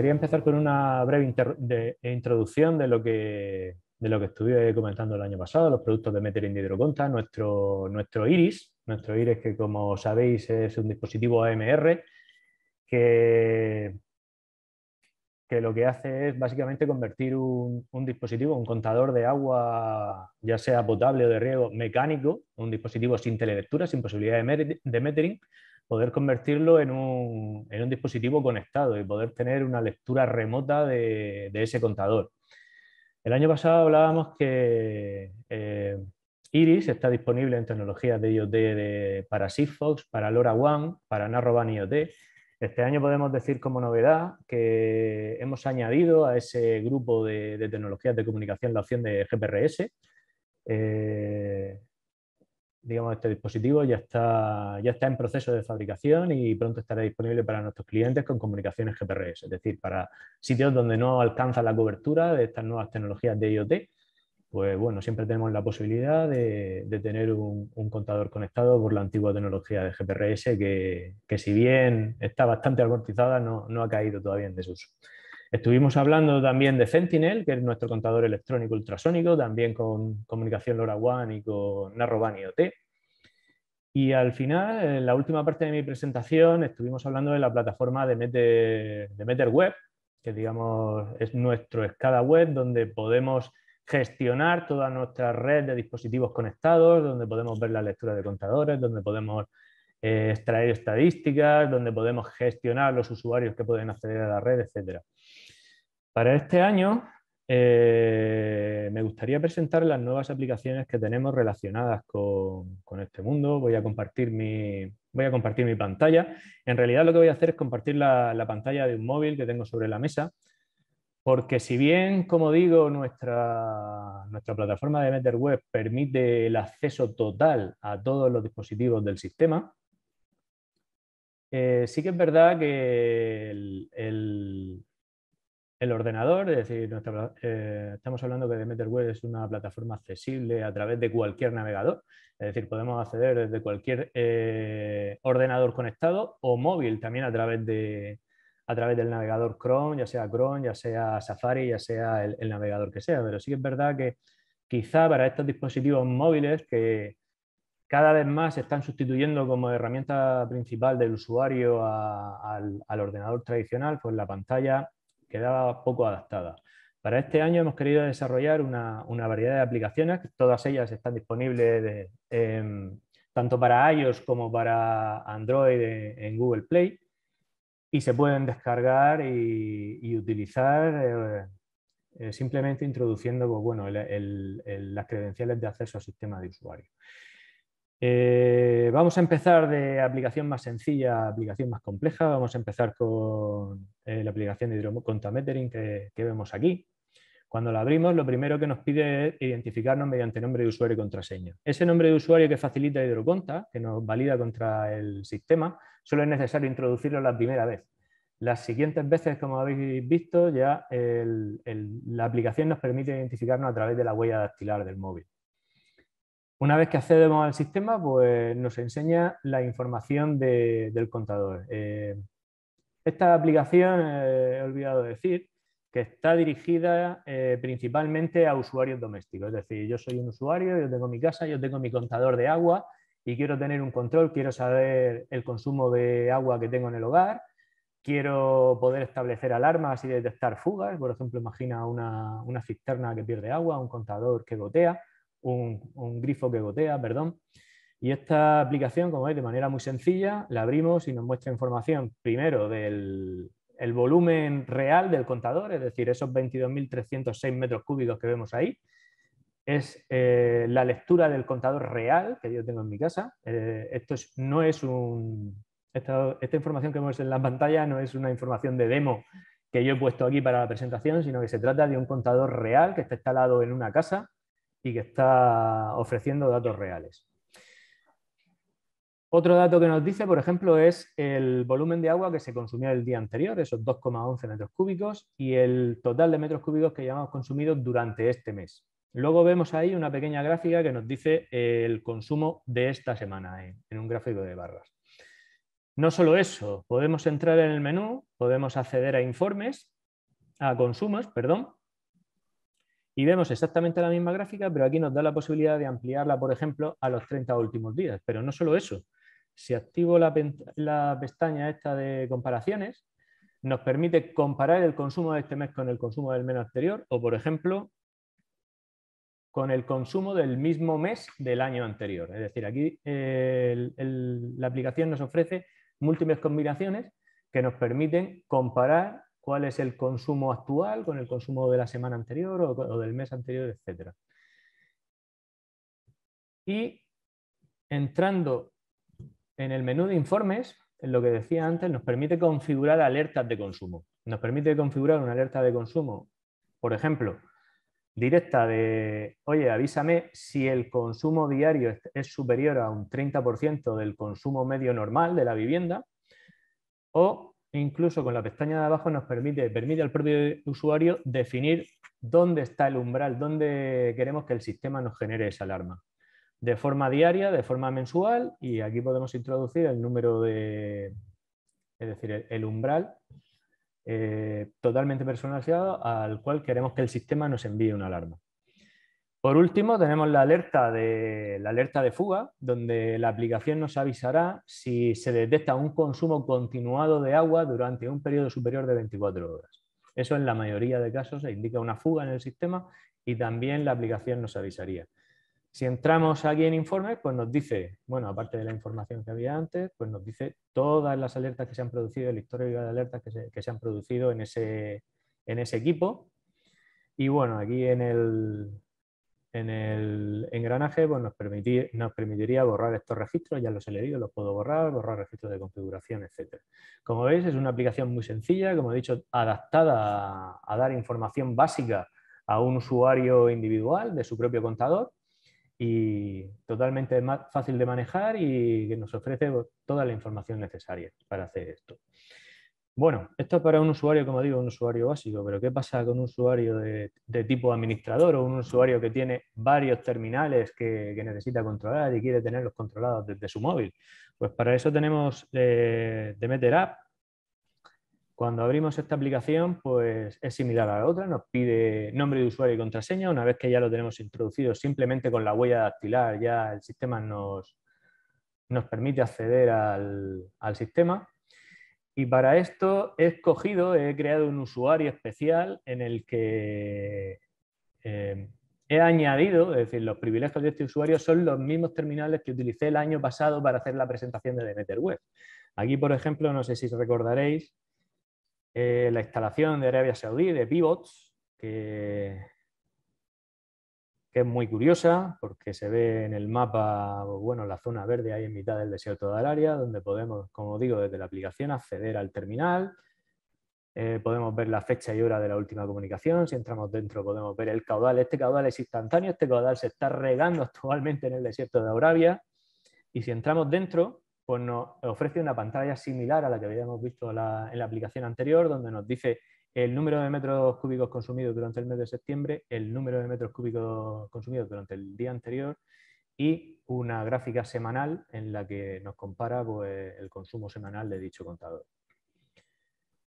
Quería empezar con una breve introducción de lo, que, de lo que estuve comentando el año pasado, los productos de Metering de Hidroconta, nuestro, nuestro IRIS, nuestro IRIS que como sabéis es un dispositivo AMR que, que lo que hace es básicamente convertir un, dispositivo, un contador de agua, ya sea potable o de riego, mecánico, un dispositivo sin telelectura, sin posibilidad de metering, poder convertirlo en un, dispositivo conectado y poder tener una lectura remota de, ese contador. El año pasado hablábamos que eh, Iris está disponible en tecnologías de IoT para Sigfox, para LoRaWAN, para Narrowband IoT. Este año podemos decir como novedad que hemos añadido a ese grupo de, tecnologías de comunicación la opción de GPRS. Eh, digamos, este dispositivo ya está, ya está en proceso de fabricación y pronto estará disponible para nuestros clientes con comunicaciones GPRS, es decir, para sitios donde no alcanza la cobertura de estas nuevas tecnologías de IoT, pues bueno, siempre tenemos la posibilidad de, tener un, contador conectado por la antigua tecnología de GPRS que, si bien está bastante amortizada, no, no ha caído todavía en desuso. Estuvimos hablando también de Sentinel, que es nuestro contador electrónico ultrasónico, también con comunicación LoRaWAN y con Narrowband IoT. Y al final, en la última parte de mi presentación, estuvimos hablando de la plataforma de, Meter, de Meter Web, que digamos es nuestro escada web, donde podemos gestionar toda nuestra red de dispositivos conectados, donde podemos ver la lectura de contadores, donde podemos eh, extraer estadísticas, donde podemos gestionar los usuarios que pueden acceder a la red, etc. Para este año eh, me gustaría presentar las nuevas aplicaciones que tenemos relacionadas con, este mundo. Voy a, compartir mi, voy a, compartir mi, pantalla. En realidad lo que voy a hacer es compartir la, pantalla de un móvil que tengo sobre la mesa. Porque si bien, como digo, nuestra, nuestra plataforma de meter web permite el acceso total a todos los dispositivos del sistema, eh, sí que es verdad que el, ordenador, es decir, eh, estamos hablando que Demeter Web es una plataforma accesible a través de cualquier navegador, es decir, podemos acceder desde cualquier eh, ordenador conectado o móvil también a través, de, a través del navegador Chrome, ya sea Chrome, ya sea Safari, ya sea el navegador que sea, pero sí que es verdad que quizá para estos dispositivos móviles que cada vez más se están sustituyendo como herramienta principal del usuario al, ordenador tradicional, pues la pantalla quedaba poco adaptada. Para este año hemos querido desarrollar una, variedad de aplicaciones, todas ellas están disponibles em, tanto para iOS como para Android en, Google Play y se pueden descargar y, utilizar eh, eh, simplemente introduciendo pues las credenciales de acceso al sistema de usuario. Eh, vamos a empezar de aplicación más sencilla a aplicación más compleja. Vamos a empezar con eh, la aplicación de hidroconta metering que, vemos aquí. Cuando la abrimos, lo primero que nos pide es identificarnos mediante nombre de usuario y contraseña. Ese nombre de usuario que facilita Hidroconta, que nos valida contra el sistema, solo es necesario introducirlo la primera vez. Las siguientes veces, como habéis visto, ya la aplicación nos permite identificarnos a través de la huella dactilar del móvil. Una vez que accedemos al sistema, pues nos enseña la información del contador. Eh, esta aplicación, eh, he olvidado decir, que está dirigida eh, principalmente a usuarios domésticos. Es decir, yo soy un usuario, yo tengo mi casa, yo tengo mi contador de agua y quiero tener un control, quiero saber el consumo de agua que tengo en el hogar, quiero poder establecer alarmas y detectar fugas. Por ejemplo, imagina una cisterna que pierde agua, un contador que gotea un, grifo que gotea, perdón. Y esta aplicación, como veis, de manera muy sencilla, la abrimos y nos muestra información primero del volumen real del contador, es decir, esos 22.306 metros cúbicos que vemos ahí, es eh, la lectura del contador real que yo tengo en mi casa. Eh, esto no es un, esta, esta, información que vemos en la pantalla no es una información de demo que yo he puesto aquí para la presentación, sino que se trata de un contador real que está instalado en una casa y que está ofreciendo datos reales. Otro dato que nos dice, por ejemplo, es el volumen de agua que se consumió el día anterior, esos 2,11 metros cúbicos, y el total de metros cúbicos que llevamos consumidos durante este mes. Luego vemos ahí una pequeña gráfica que nos dice el consumo de esta semana eh, en un gráfico de barras. No solo eso, podemos entrar en el menú, podemos acceder a informes, a consumos, perdón, y vemos exactamente la misma gráfica, pero aquí nos da la posibilidad de ampliarla, por ejemplo, a los 30 últimos días. Pero no solo eso. Si activo la, pestaña esta de comparaciones, nos permite comparar el consumo de este mes con el consumo del mes anterior o, por ejemplo, con el consumo del mismo mes del año anterior. Es decir, aquí eh, la aplicación nos ofrece múltiples combinaciones que nos permiten comparar cuál es el consumo actual con el consumo de la semana anterior o, del mes anterior, etc. Y entrando en el menú de informes, en lo que decía antes, nos permite configurar alertas de consumo. Nos permite configurar una alerta de consumo, por ejemplo, directa de, oye, avísame si el consumo diario es superior a un 30% del consumo medio normal de la vivienda o e incluso con la pestaña de abajo nos permite, permite al propio usuario definir dónde está el umbral, dónde queremos que el sistema nos genere esa alarma. De forma diaria, de forma mensual, y aquí podemos introducir el número de, es decir, el, umbral eh, totalmente personalizado al cual queremos que el sistema nos envíe una alarma. Por último, tenemos la alerta, de, la alerta de fuga, donde la aplicación nos avisará si se detecta un consumo continuado de agua durante un periodo superior de 24 horas. Eso en la mayoría de casos indica una fuga en el sistema y también la aplicación nos avisaría. Si entramos aquí en informes, pues nos dice, bueno, aparte de la información que había antes, pues nos dice todas las alertas que se han producido, el histórico de alertas que se, que se han producido en ese, en ese equipo. Y bueno, aquí en el, en el engranaje pues nos, permitiría borrar estos registros, ya los he leído, los puedo borrar, borrar registros de configuración, etc. Como veis es una aplicación muy sencilla, como he dicho, adaptada a, dar información básica a un usuario individual de su propio contador y totalmente fácil de manejar y que nos ofrece toda la información necesaria para hacer esto. Bueno, esto es para un usuario, como digo, un usuario básico, pero ¿qué pasa con un usuario de, tipo administrador o un usuario que tiene varios terminales que, necesita controlar y quiere tenerlos controlados desde su móvil? Pues para eso tenemos eh, Demeter App. Cuando abrimos esta aplicación, pues es similar a la otra, nos pide nombre de usuario y contraseña. Una vez que ya lo tenemos introducido, simplemente con la huella dactilar ya el sistema nos, nos permite acceder al, al sistema y para esto he escogido, he creado un usuario especial en el que eh, he añadido, es decir, los privilegios de este usuario son los mismos terminales que utilicé el año pasado para hacer la presentación de Demeter Web. Aquí, por ejemplo, no sé si recordaréis eh, la instalación de Arabia Saudí de Pivots, que que es muy curiosa porque se ve en el mapa, bueno, la zona verde ahí en mitad del desierto de Alaria donde podemos, como digo, desde la aplicación acceder al terminal. Eh, podemos ver la fecha y hora de la última comunicación. Si entramos dentro podemos ver el caudal. Este caudal es instantáneo, este caudal se está regando actualmente en el desierto de Arabia. Y si entramos dentro, pues nos ofrece una pantalla similar a la que habíamos visto en la aplicación anterior, donde nos dice el número de metros cúbicos consumidos durante el mes de septiembre, el número de metros cúbicos consumidos durante el día anterior y una gráfica semanal en la que nos compara pues, el consumo semanal de dicho contador.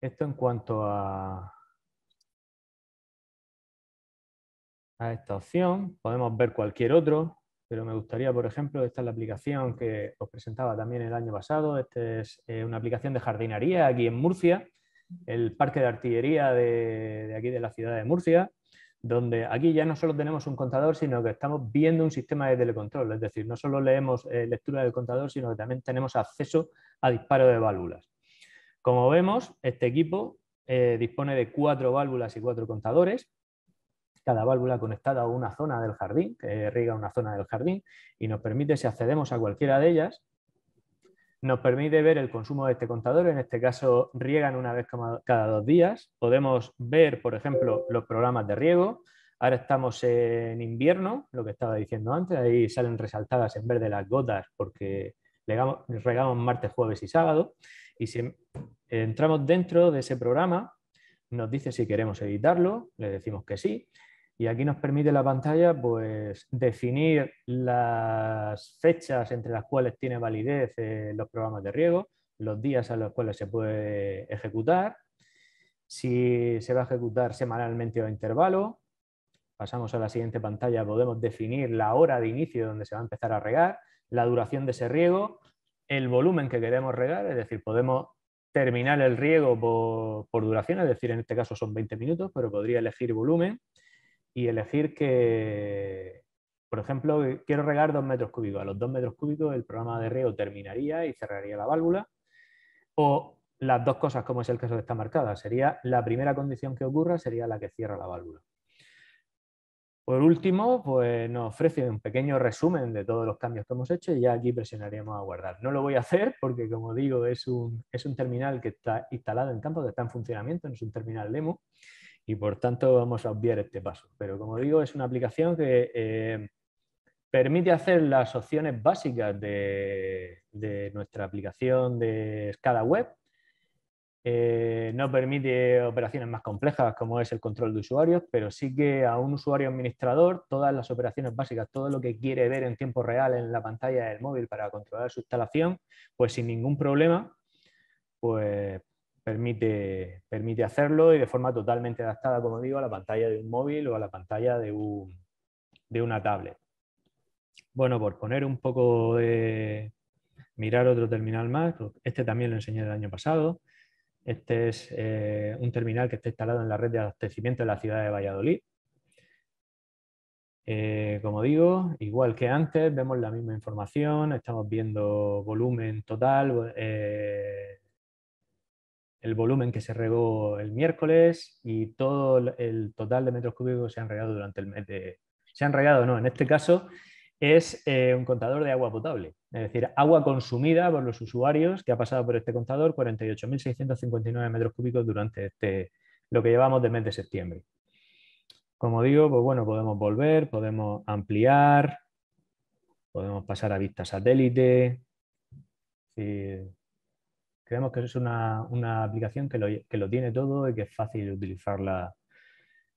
Esto en cuanto a, a esta opción, podemos ver cualquier otro, pero me gustaría, por ejemplo, esta es la aplicación que os presentaba también el año pasado, esta es eh, una aplicación de jardinería aquí en Murcia, el parque de artillería de, aquí de la ciudad de Murcia, donde aquí ya no solo tenemos un contador, sino que estamos viendo un sistema de telecontrol, es decir, no solo leemos eh, lectura del contador, sino que también tenemos acceso a disparo de válvulas. Como vemos, este equipo eh, dispone de cuatro válvulas y cuatro contadores, cada válvula conectada a una zona del jardín, que riega una zona del jardín, y nos permite, si accedemos a cualquiera de ellas, nos permite ver el consumo de este contador, en este caso riegan una vez cada dos días, podemos ver, por ejemplo, los programas de riego, ahora estamos en invierno, lo que estaba diciendo antes, ahí salen resaltadas en verde las gotas porque regamos martes, jueves y sábado, y si entramos dentro de ese programa, nos dice si queremos editarlo, le decimos que sí, y aquí nos permite la pantalla pues, definir las fechas entre las cuales tiene validez eh, los programas de riego, los días a los cuales se puede ejecutar, si se va a ejecutar semanalmente o a intervalo. Pasamos a la siguiente pantalla, podemos definir la hora de inicio donde se va a empezar a regar, la duración de ese riego, el volumen que queremos regar, es decir, podemos terminar el riego por duración, es decir, en este caso son 20 minutos, pero podría elegir volumen y elegir que, por ejemplo, quiero regar dos metros cúbicos. A los dos metros cúbicos el programa de riego terminaría y cerraría la válvula. O las dos cosas, como es el caso de esta marcada. Sería la primera condición que ocurra, sería la que cierra la válvula. Por último, pues nos ofrece un pequeño resumen de todos los cambios que hemos hecho y ya aquí presionaríamos a guardar. No lo voy a hacer porque, como digo, es un, es un terminal que está instalado en campo, que está en funcionamiento, no es un terminal demo y por tanto vamos a obviar este paso. Pero como digo, es una aplicación que eh, permite hacer las opciones básicas de, nuestra aplicación de escala web. Eh, no permite operaciones más complejas como es el control de usuarios, pero sí que a un usuario administrador todas las operaciones básicas, todo lo que quiere ver en tiempo real en la pantalla del móvil para controlar su instalación, pues sin ningún problema pues permite, permite hacerlo y de forma totalmente adaptada, como digo, a la pantalla de un móvil o a la pantalla de, una tablet. Bueno, por poner un poco de... mirar otro terminal más, pues este también lo enseñé el año pasado. Este es eh, un terminal que está instalado en la red de abastecimiento de la ciudad de Valladolid. Eh, como digo, igual que antes, vemos la misma información, estamos viendo volumen total, eh, el volumen que se regó el miércoles y todo el total de metros cúbicos que se han regado durante el mes Se han regado, no, en este caso es eh, un contador de agua potable, es decir, agua consumida por los usuarios que ha pasado por este contador 48.659 metros cúbicos durante este, lo que llevamos del mes de septiembre. Como digo, pues bueno, podemos volver, podemos ampliar, podemos pasar a vista satélite, Creemos que es una, aplicación que lo, tiene todo y que es fácil utilizarla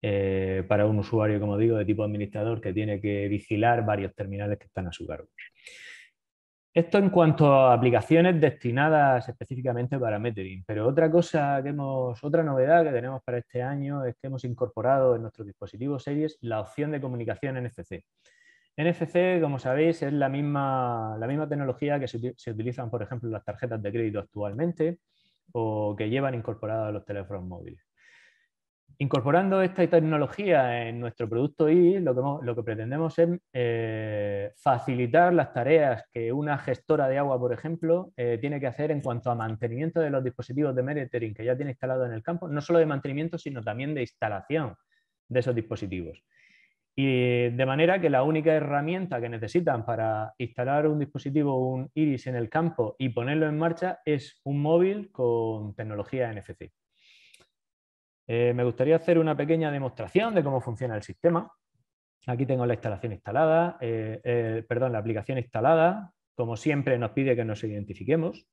eh, para un usuario, como digo, de tipo administrador que tiene que vigilar varios terminales que están a su cargo. Esto en cuanto a aplicaciones destinadas específicamente para metering, pero otra cosa que hemos, otra novedad que tenemos para este año es que hemos incorporado en nuestro dispositivo series la opción de comunicación NFC. NFC, como sabéis, es la misma, tecnología que se, utilizan, por ejemplo, las tarjetas de crédito actualmente o que llevan incorporadas los teléfonos móviles. Incorporando esta tecnología en nuestro producto I, lo que, pretendemos es eh, facilitar las tareas que una gestora de agua, por ejemplo, eh, tiene que hacer en cuanto a mantenimiento de los dispositivos de monitoring que ya tiene instalado en el campo, no solo de mantenimiento, sino también de instalación de esos dispositivos. Y de manera que la única herramienta que necesitan para instalar un dispositivo, un iris en el campo y ponerlo en marcha es un móvil con tecnología NFC. Eh, me gustaría hacer una pequeña demostración de cómo funciona el sistema. Aquí tengo la instalación instalada, eh, eh, perdón, la aplicación instalada. Como siempre nos pide que nos identifiquemos.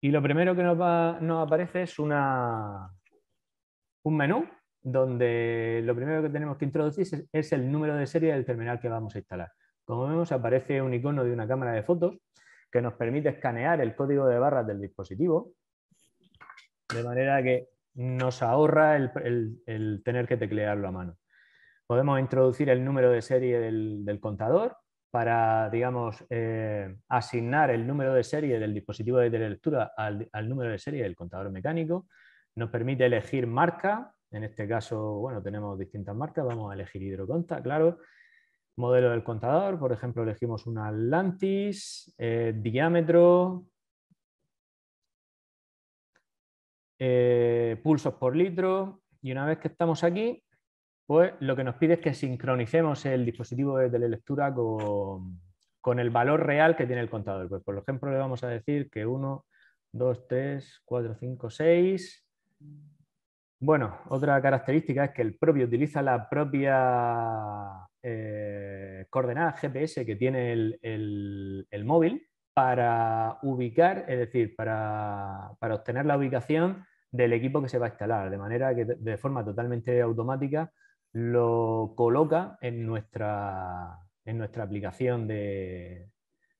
Y lo primero que nos, nos aparece es una, un menú donde lo primero que tenemos que introducir es, el número de serie del terminal que vamos a instalar. Como vemos, aparece un icono de una cámara de fotos que nos permite escanear el código de barras del dispositivo, de manera que nos ahorra el, tener que teclearlo a mano. Podemos introducir el número de serie del, contador para, digamos, eh, asignar el número de serie del dispositivo de telelectura al número de serie del contador mecánico. Nos permite elegir marca, en este caso, bueno, tenemos distintas marcas, vamos a elegir Hidroconta, claro. Modelo del contador, por ejemplo, elegimos una Atlantis, eh, diámetro, eh, pulsos por litro, y una vez que estamos aquí, pues lo que nos pide es que sincronicemos el dispositivo de telelectura con, con el valor real que tiene el contador. Pues por ejemplo, le vamos a decir que 1, 2, 3, 4, 5, 6, bueno, otra característica es que el propio utiliza la propia eh, coordenada GPS que tiene el, móvil para ubicar, es decir, para, obtener la ubicación del equipo que se va a instalar, de manera que de forma totalmente automática lo coloca en nuestra, en nuestra aplicación de,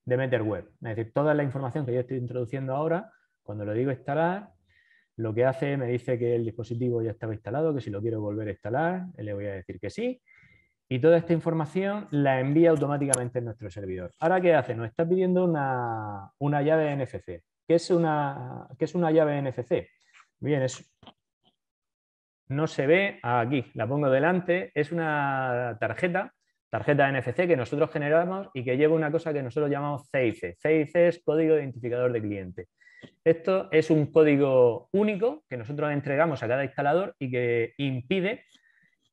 de MeterWeb. Es decir, toda la información que yo estoy introduciendo ahora, cuando lo digo instalar, lo que hace, me dice que el dispositivo ya estaba instalado, que si lo quiero volver a instalar, le voy a decir que sí. Y toda esta información la envía automáticamente en nuestro servidor. Ahora, ¿qué hace? Nos está pidiendo una, llave NFC. ¿Qué es una, es una llave NFC? Bien, no se ve aquí, la pongo delante, es una tarjeta, tarjeta NFC que nosotros generamos y que lleva una cosa que nosotros llamamos CIC. CIC es código identificador de cliente. Esto es un código único que nosotros entregamos a cada instalador y que impide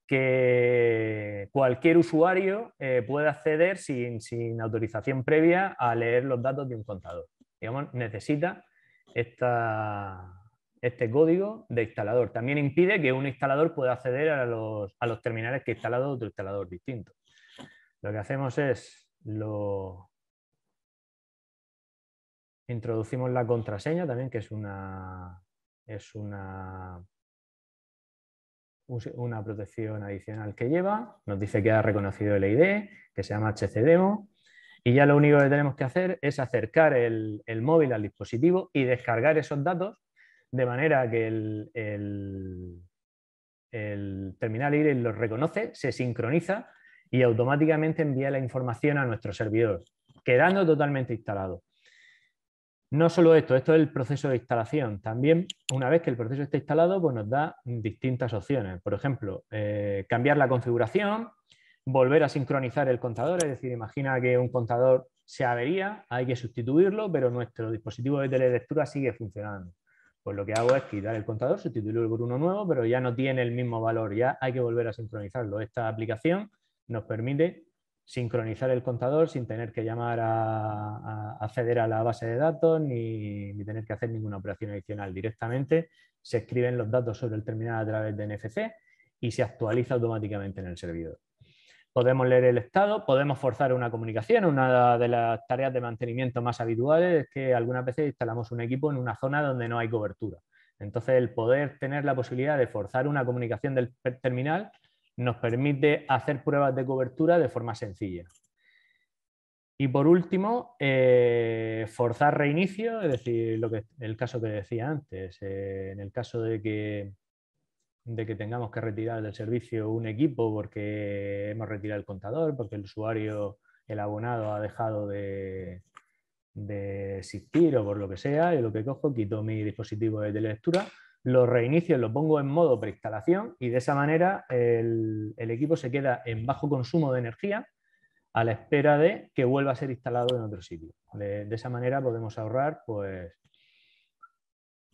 que cualquier usuario eh, pueda acceder sin, autorización previa a leer los datos de un contador. Digamos, necesita esta, este código de instalador. También impide que un instalador pueda acceder a los, a los terminales que ha instalado otro instalador distinto. Lo que hacemos es lo, Introducimos la contraseña también, que es una, es una, una protección adicional que lleva. Nos dice que ha reconocido el ID, que se llama HCDemo. Y ya lo único que tenemos que hacer es acercar el, móvil al dispositivo y descargar esos datos de manera que el, el terminal IRIS los reconoce, se sincroniza y automáticamente envía la información a nuestro servidor, quedando totalmente instalado. No solo esto, esto es el proceso de instalación. También, una vez que el proceso está instalado, pues nos da distintas opciones. Por ejemplo, eh, cambiar la configuración, volver a sincronizar el contador, es decir, imagina que un contador se avería, hay que sustituirlo, pero nuestro dispositivo de telelectura sigue funcionando. Pues lo que hago es quitar el contador, sustituirlo por uno nuevo, pero ya no tiene el mismo valor, ya hay que volver a sincronizarlo. Esta aplicación nos permite sincronizar el contador sin tener que llamar a, acceder a la base de datos ni, ni, tener que hacer ninguna operación adicional. Directamente se escriben los datos sobre el terminal a través de NFC y se actualiza automáticamente en el servidor. Podemos leer el estado, podemos forzar una comunicación. Una de las tareas de mantenimiento más habituales es que algunas veces instalamos un equipo en una zona donde no hay cobertura. Entonces, el poder tener la posibilidad de forzar una comunicación del terminal nos permite hacer pruebas de cobertura de forma sencilla. Y por último, eh, forzar reinicio, es decir, el caso que decía antes, eh, en el caso de que, tengamos que retirar del servicio un equipo porque hemos retirado el contador, porque el usuario, el abonado ha dejado de, de existir o por lo que sea, yo lo que cojo, quito mi dispositivo de lectura, lo reinicio, lo pongo en modo preinstalación y de esa manera el, equipo se queda en bajo consumo de energía a la espera de que vuelva a ser instalado en otro sitio. De, esa manera podemos ahorrar pues,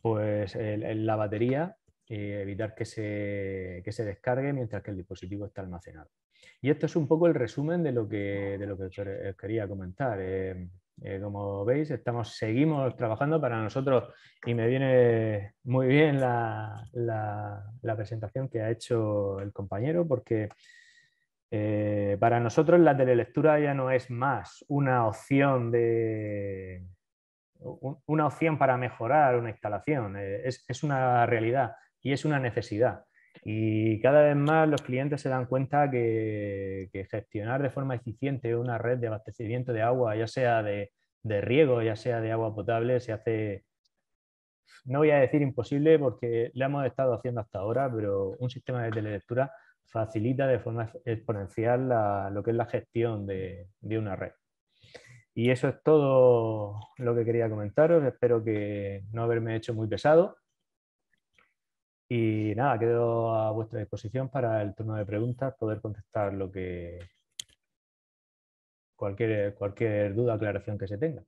pues la batería y evitar que se, que se, descargue mientras que el dispositivo está almacenado. Y esto es un poco el resumen de lo que, de lo que os quería comentar. Eh, eh, como veis, estamos, seguimos trabajando para nosotros y me viene muy bien la, presentación que ha hecho el compañero porque eh, para nosotros la telelectura ya no es más una opción de una opción para mejorar una instalación, eh, es, una realidad y es una necesidad. Y cada vez más los clientes se dan cuenta que, gestionar de forma eficiente una red de abastecimiento de agua, ya sea de, riego, ya sea de agua potable, se hace, no voy a decir imposible porque lo hemos estado haciendo hasta ahora, pero un sistema de telelectura facilita de forma exponencial lo que es la gestión de una red. Y eso es todo lo que quería comentaros. Espero que no haberme hecho muy pesado. Y nada, quedo a vuestra disposición para el turno de preguntas, poder contestar lo que cualquier, cualquier duda, aclaración que se tenga.